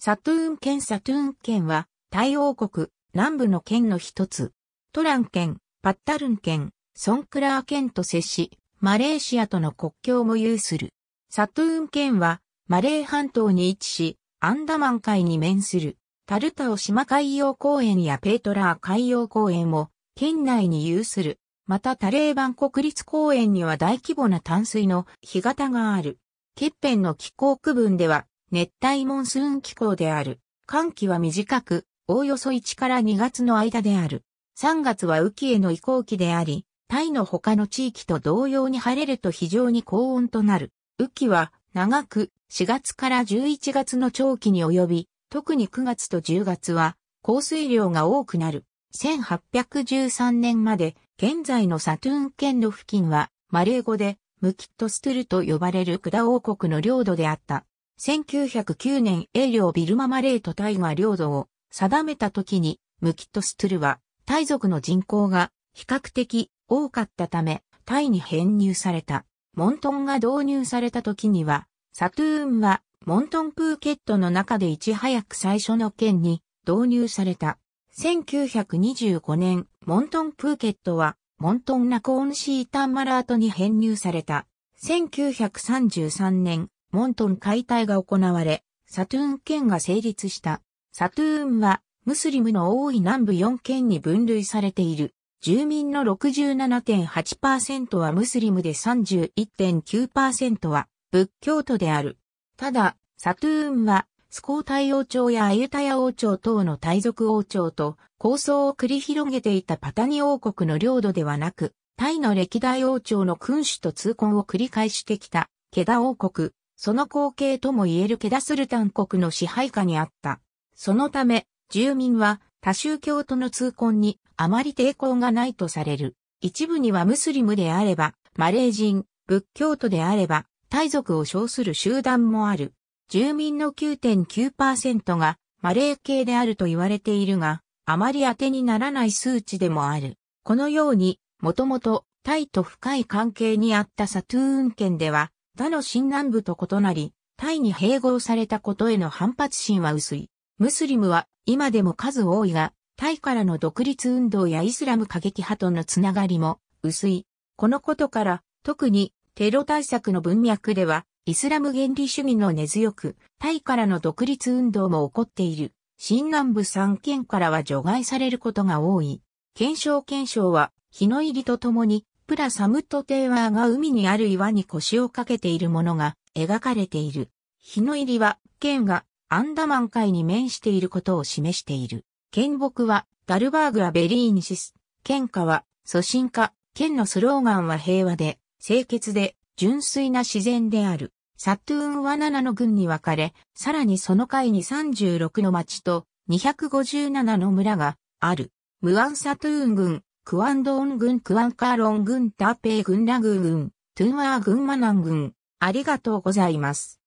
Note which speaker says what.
Speaker 1: サトゥーン県サトゥーン県は、タイ王国、南部の県の一つ。トラン県、パッタルン県、ソンクラー県と接し、マレーシアとの国境も有する。サトゥーン県は、マレー半島に位置し、アンダマン海に面する、タルタオ島海洋公園やペートラー海洋公園を、県内に有する。またタレーバン国立公園には大規模な淡水の干潟がある。欠片の気候区分では、熱帯モンスーン気候である。寒気は短く、おおよそ1から2月の間である。3月は雨季への移行期であり、タイの他の地域と同様に晴れると非常に高温となる。雨季は長く4月から11月の長期に及び、特に9月と10月は降水量が多くなる。1813年まで現在のサトゥーン県の付近はマレー語でムキットストゥルと呼ばれるクダ王国の領土であった。1909年英領ビルママレート大河領土を定めた時にムキットストゥルはタイ族の人口が比較的多かったためタイに編入された。モントンが導入された時にはサトゥーンはモントンプーケットの中でいち早く最初の県に導入された。1925年、モントンプーケットは、モントンナコーンシータンマラートに編入された。1933年、モントン解体が行われ、サトゥーン県が成立した。サトゥーンは、ムスリムの多い南部4県に分類されている。住民の67.8%はムスリムで31.9%は仏教徒である。ただ、サトゥーンは、スコー太王朝やアユタヤ王朝等の大族王朝と構想を繰り広げていたパタニ王国の領土ではなく、タイの歴代王朝の君主と通婚を繰り返してきた、ケダ王国、その光景とも言えるケダスルタン国の支配下にあった。そのため、住民は多宗教との通婚にあまり抵抗がないとされる。一部にはムスリムであれば、マレー人、仏教徒であれば、大族を称する集団もある。住民の9.9%がマレー系であると言われているが、あまり当てにならない数値でもある。このように、もともとタイと深い関係にあったサトゥーン県では、他の新南部と異なり、タイに併合されたことへの反発心は薄い。ムスリムは今でも数多いが、タイからの独立運動やイスラム過激派とのつながりも薄い。このことから、特にテロ対策の文脈では、イスラム原理主義の根強く、タイからの独立運動も起こっている。新南部三県からは除外されることが多い。検証検証は、日の入りとともに、プラサムトテーワーが海にある岩に腰をかけているものが描かれている。日の入りは、県がアンダマン海に面していることを示している。県北は、ダルバーグアベリーニシス。県下は、祖神化。県のスローガンは平和で、清潔で、純粋な自然である。サトゥーンは7の軍に分かれ、さらにその階に36の町と257の村がある。ムアンサトゥーン軍。クアンドーン軍クアンカーロン軍ターペイ軍ラグー軍、トゥンワー軍マナン軍、ありがとうございます。